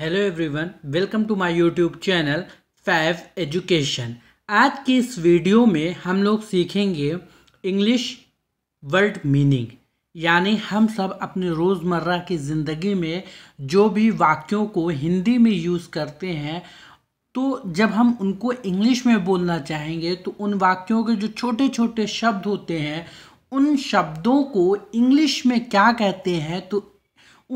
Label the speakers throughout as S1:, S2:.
S1: Hello everyone welcome to my YouTube channel fav education आज की इस वीडियो में हम लोग सीखेंगे इंग्लिश वर्ड मीनिंग यानी हम सब अपने रोज़मर्रा की ज़िंदगी में जो भी वाक्यों को हिंदी में यूज़ करते हैं तो जब हम उनको इंग्लिश में बोलना चाहेंगे तो उन वाक्यों के जो छोटे छोटे शब्द होते हैं उन शब्दों को इंग्लिश में क्या कहते हैं तो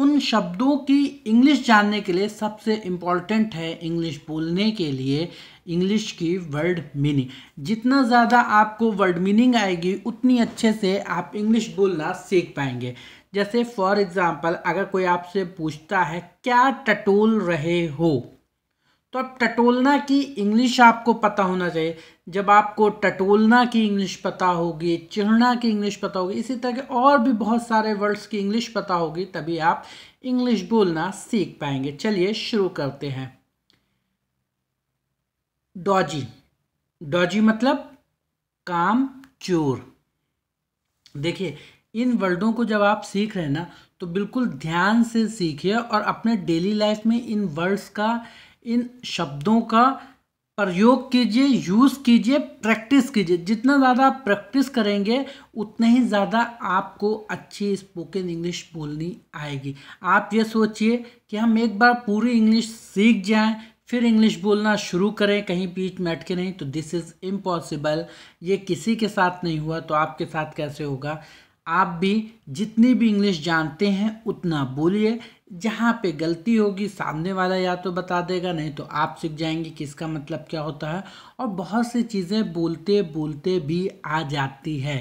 S1: उन शब्दों की इंग्लिश जानने के लिए सबसे इम्पॉर्टेंट है इंग्लिश बोलने के लिए इंग्लिश की वर्ड मीनिंग जितना ज़्यादा आपको वर्ड मीनिंग आएगी उतनी अच्छे से आप इंग्लिश बोलना सीख पाएंगे जैसे फॉर एग्ज़ाम्पल अगर कोई आपसे पूछता है क्या टटोल रहे हो तो अब टटोलना की इंग्लिश आपको पता होना चाहिए जब आपको टटोलना की इंग्लिश पता होगी चिड़ना की इंग्लिश पता होगी इसी तरह के और भी बहुत सारे वर्ड्स की इंग्लिश पता होगी तभी आप इंग्लिश बोलना सीख पाएंगे चलिए शुरू करते हैं डॉजी डॉजी मतलब काम चोर देखिए इन वर्डों को जब आप सीख रहे हैं ना तो बिल्कुल ध्यान से सीखिए और अपने डेली लाइफ में इन वर्ड्स का इन शब्दों का प्रयोग कीजिए यूज़ कीजिए प्रैक्टिस कीजिए जितना ज़्यादा आप प्रैक्टिस करेंगे उतने ही ज़्यादा आपको अच्छी स्पोकन इंग्लिश बोलनी आएगी आप ये सोचिए कि हम एक बार पूरी इंग्लिश सीख जाएं फिर इंग्लिश बोलना शुरू करें कहीं बीच में अटके नहीं तो दिस इज़ इम्पॉसिबल ये किसी के साथ नहीं हुआ तो आपके साथ कैसे होगा आप भी जितनी भी इंग्लिश जानते हैं उतना बोलिए जहाँ पे गलती होगी सामने वाला या तो बता देगा नहीं तो आप सीख जाएंगे कि इसका मतलब क्या होता है और बहुत सी चीज़ें बोलते बोलते भी आ जाती है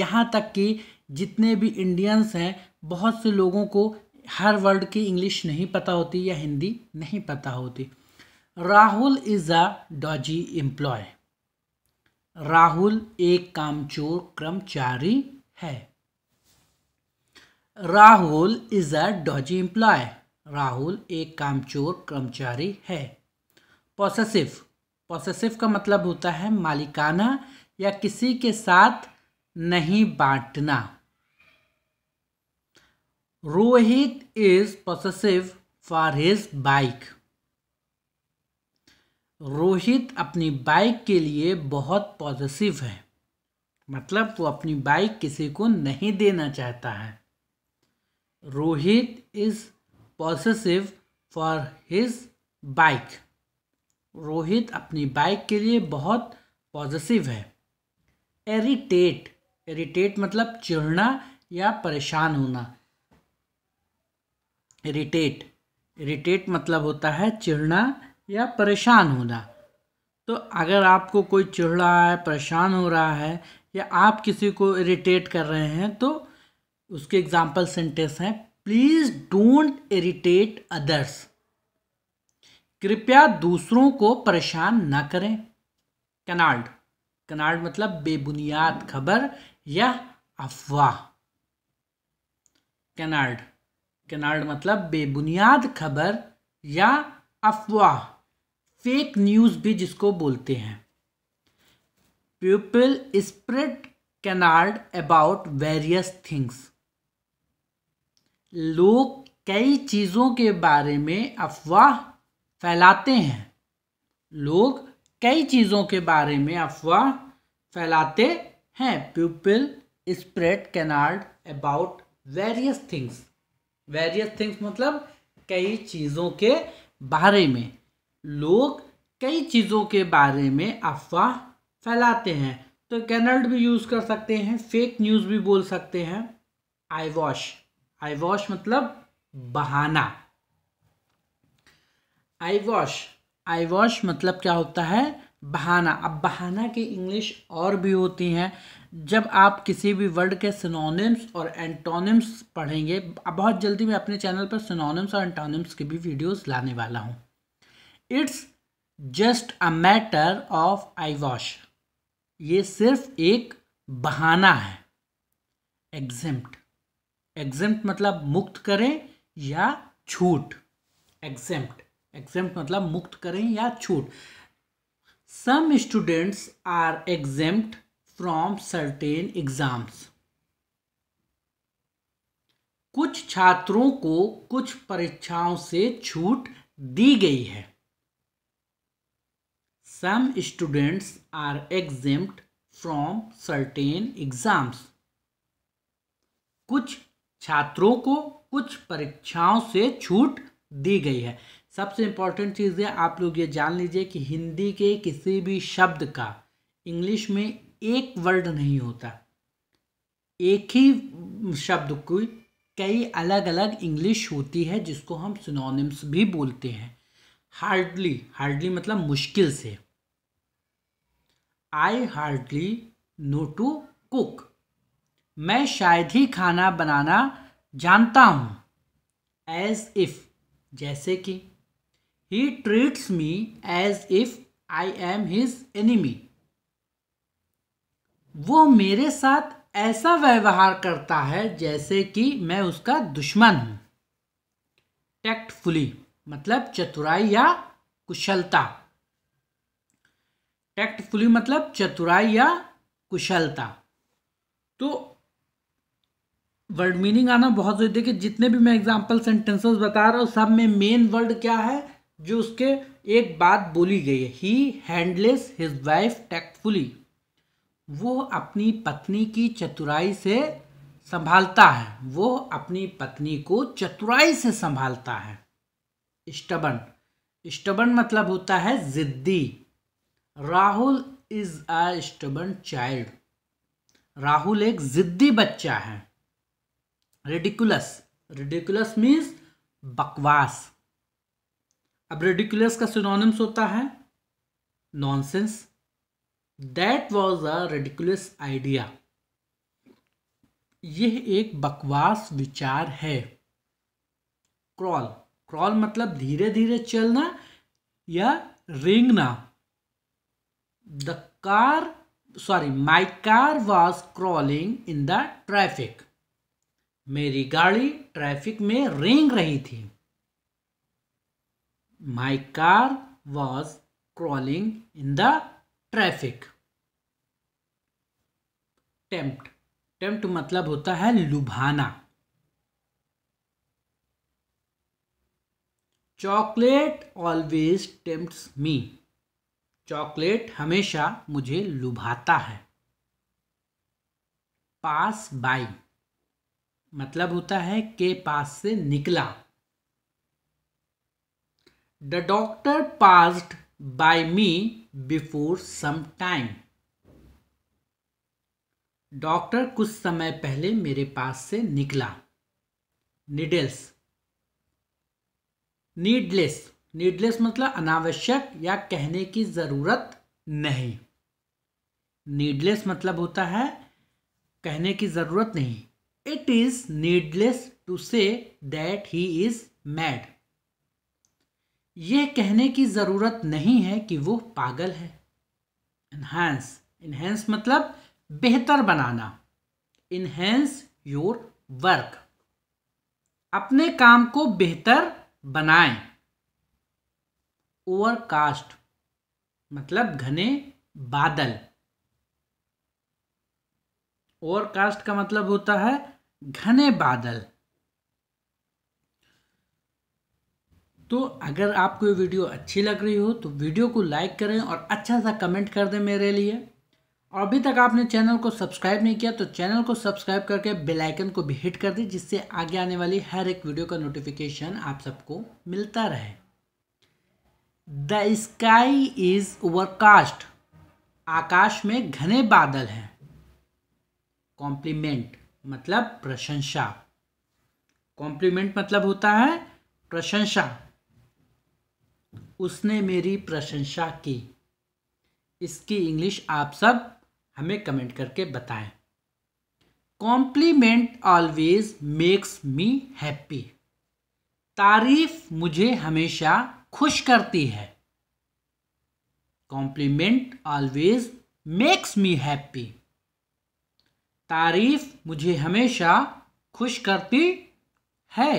S1: यहाँ तक कि जितने भी इंडियंस हैं बहुत से लोगों को हर वर्ड की इंग्लिश नहीं पता होती या हिंदी नहीं पता होती Rahul is a dodgy employ Rahul एक कामचोर कर्मचारी है Rahul is a dodgy employ Rahul एक कामचोर कर्मचारी है पॉसेसिव पॉसेसिव का मतलब होता है मालिकाना या किसी के साथ नहीं बांटना Rohit is possessive for his bike रोहित अपनी बाइक के लिए बहुत पॉजिटिव है मतलब वो अपनी बाइक किसी को नहीं देना चाहता है Rohit is possessive for his bike. Rohit अपनी बाइक के लिए बहुत पॉजिटिव है एरिटेट एरिटेट मतलब चिढ़ना या परेशान होना इरिटेट इरिटेट मतलब होता है चिढ़ना या परेशान होना तो अगर आपको कोई चिढ़ रहा है परेशान हो रहा है या आप किसी को इरिटेट कर रहे हैं तो उसके एग्जाम्पल सेंटेंस हैं प्लीज डोंट इरिटेट अदर्स कृपया दूसरों को परेशान ना करें कनाल्ड कनाल्ड मतलब बेबुनियाद खबर या अफवाह कनाल्ड कनाल्ड मतलब बेबुनियाद खबर या अफवाह फेक न्यूज़ भी जिसको बोलते हैं people spread canard about various things लोग कई चीज़ों के बारे में अफवाह फैलाते हैं लोग कई चीज़ों के बारे में अफवाह फैलाते हैं people spread canard about various things various things मतलब कई चीज़ों के बारे में लोग कई चीज़ों के बारे में अफवाह फैलाते हैं तो कैनल्ड भी यूज़ कर सकते हैं फेक न्यूज़ भी बोल सकते हैं आई वॉश आई वॉश मतलब बहाना आई वॉश आई वॉश मतलब क्या होता है बहाना अब बहाना की इंग्लिश और भी होती हैं जब आप किसी भी वर्ड के सिनोनिम्स और एंटोनिम्स पढ़ेंगे बहुत जल्दी मैं अपने चैनल पर सिनोनिम्स और एंटोनिम्स की भी वीडियोस लाने वाला हूँ it's just a matter of eye wash ये सिर्फ एक बहाना है एग्जिम्ट एग्जेम्प्ट मतलब मुक्त करें या छूट एग्जेम्प्ट एग्जेम्प्ट मतलब मुक्त करें या छूट some students are exempt from certain exams कुछ छात्रों को कुछ परीक्षाओं से छूट दी गई है some students are exempt from certain exams कुछ छात्रों को कुछ परीक्षाओं से छूट दी गई है सबसे इम्पॉर्टेंट चीज़ है आप लोग ये जान लीजिए कि हिंदी के किसी भी शब्द का इंग्लिश में एक वर्ड नहीं होता एक ही शब्द की कई अलग अलग इंग्लिश होती है जिसको हम सिनोनिम्स भी बोलते हैं हार्डली हार्डली मतलब मुश्किल से I hardly know to cook मैं शायद ही खाना बनाना जानता हूँ एज इफ़ जैसे कि he treats me as if I am his enemy वो मेरे साथ ऐसा व्यवहार करता है जैसे कि मैं उसका दुश्मन हूँ टैक्टफुली मतलब चतुराई या कुशलता टैक्टफुली मतलब चतुराई या कुशलता तो वर्ड मीनिंग आना बहुत जरूरी देखिए जितने भी मैं एग्जाम्पल सेंटेंसेस बता रहा हूँ सब में मेन वर्ड क्या है जो उसके एक बात बोली गई है he handles his wife tactfully वो अपनी पत्नी की चतुराई से संभालता है वो अपनी पत्नी को चतुराई से संभालता है स्टबन स्टबन मतलब होता है जिद्दी Rahul is a stubborn child Rahul एक जिद्दी बच्चा है रेडिकुलस रेडिकुलस मीन्स बकवास अब रेडिकुलस का सिनोनिम्स होता है nonsense that was a ridiculous idea यह एक बकवास विचार है क्रॉल क्रॉल मतलब धीरे धीरे चलना या रेंगना the car sorry my car was crawling in the traffic मेरी गाड़ी ट्रैफिक में रेंग रही थी my car was crawling in the traffic tempt tempt मतलब होता है लुभाना chocolate always tempts me chocolate हमेशा मुझे लुभाता है पास बाई मतलब होता है के पास से निकला the doctor passed by me before some time doctor कुछ समय पहले मेरे पास से निकला निडल्स नीडलेस नीडलेस मतलब अनावश्यक या कहने की ज़रूरत नहीं नीडलेस मतलब होता है कहने की ज़रूरत नहीं it is needless to say that he is mad यह कहने की ज़रूरत नहीं है कि वो पागल है इनहेंस इनहेंस मतलब बेहतर बनाना इनहेंस योर वर्क अपने काम को बेहतर बनाएं ओवरकास्ट मतलब घने बादल ओवरकास्ट का मतलब होता है घने बादल तो अगर आपको ये वीडियो अच्छी लग रही हो तो वीडियो को लाइक करें और अच्छा सा कमेंट कर दें मेरे लिए और अभी तक आपने चैनल को सब्सक्राइब नहीं किया तो चैनल को सब्सक्राइब करके बेल आइकन को भी हिट कर दें जिससे आगे आने वाली हर एक वीडियो का नोटिफिकेशन आप सबको मिलता रहे द स्काई इज ओवरकास्ट आकाश में घने बादल हैं कॉम्प्लीमेंट मतलब प्रशंसा कॉम्प्लीमेंट मतलब होता है प्रशंसा उसने मेरी प्रशंसा की इसकी इंग्लिश आप सब हमें कमेंट करके बताएं compliment always makes me happy तारीफ मुझे हमेशा खुश करती है compliment always makes me happy तारीफ मुझे हमेशा खुश करती है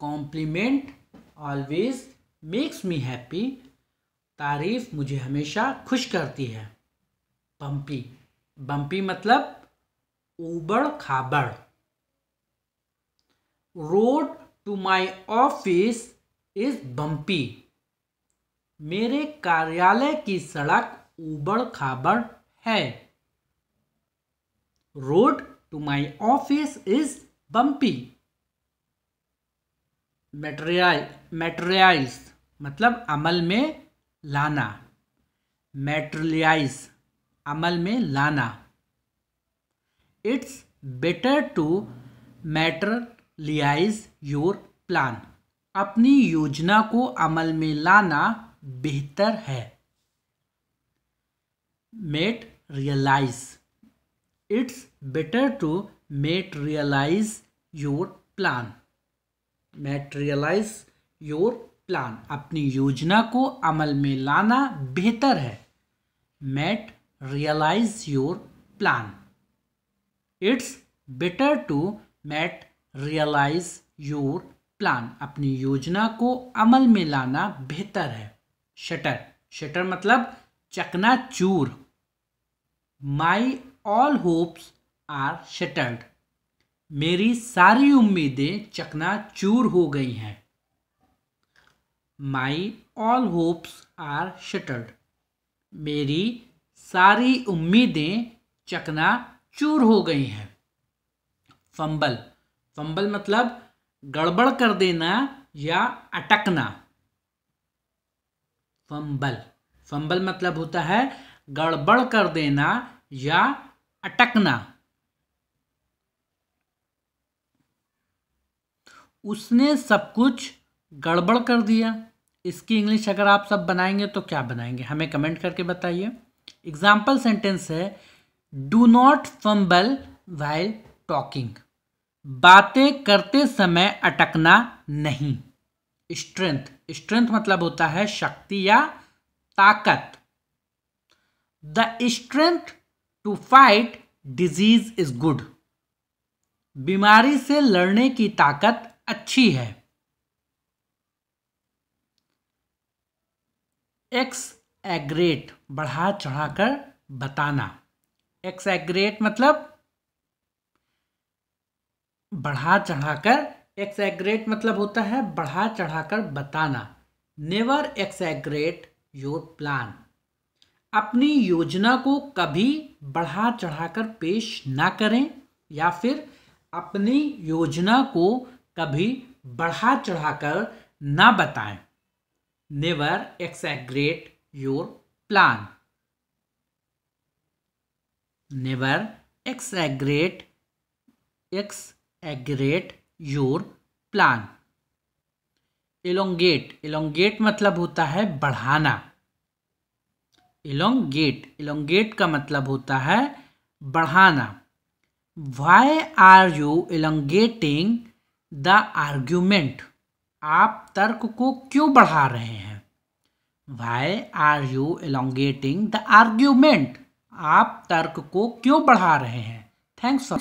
S1: compliment always makes me happy तारीफ मुझे हमेशा खुश करती है पम्पी बम्पी मतलब ऊबड़ खाबड़ road to my office is bumpy मेरे कार्यालय की सड़क ऊबड़ खाबड़ है road to my office is bumpy. Material, materials मतलब अमल में लाना मेटरियाइज अमल में लाना it's better to materialise your plan अपनी योजना को अमल में लाना बेहतर है materialise it's better to materialise your plan materialise your plan अपनी योजना को अमल में लाना बेहतर है materialise your plan it's better to materialise your plan अपनी योजना को अमल में लाना बेहतर है शटर शटर मतलब चकना चूर my all hopes are shattered मेरी सारी उम्मीदें चूर हो गई हैं my all hopes are shattered मेरी सारी उम्मीदें चूर हो गई हैं फंबल फंबल मतलब गड़बड़ कर देना या अटकना फंबल फंबल मतलब होता है गड़बड़ कर देना या अटकना उसने सब कुछ गड़बड़ कर दिया इसकी इंग्लिश अगर आप सब बनाएंगे तो क्या बनाएंगे हमें कमेंट करके बताइए एग्जाम्पल सेंटेंस है do not fumble while talking बातें करते समय अटकना नहीं स्ट्रेंथ स्ट्रेंथ मतलब होता है शक्ति या ताकत the strength to fight disease is good बीमारी से लड़ने की ताकत अच्छी है एक्स एग्रेट बढ़ा चढ़ाकर बताना एक्स एग्रेट मतलब बढ़ा चढ़ाकर एक्स एग्रेट मतलब होता है बढ़ा चढ़ाकर बताना never exaggerate your plan अपनी योजना को कभी बढ़ा चढ़ाकर पेश ना करें या फिर अपनी योजना को कभी बढ़ा चढ़ाकर ना बताएं never exaggerate your plan never exaggerate एग्रेट योर प्लान एलोंगेट एलोंगेट मतलब होता है बढ़ाना इलोंगेट इलोंगेट का मतलब होता है बढ़ाना why are you elongating the argument आप तर्क को क्यों बढ़ा रहे हैं why are you elongating the argument आप तर्क को क्यों बढ़ा रहे हैं थैंक्स फॉर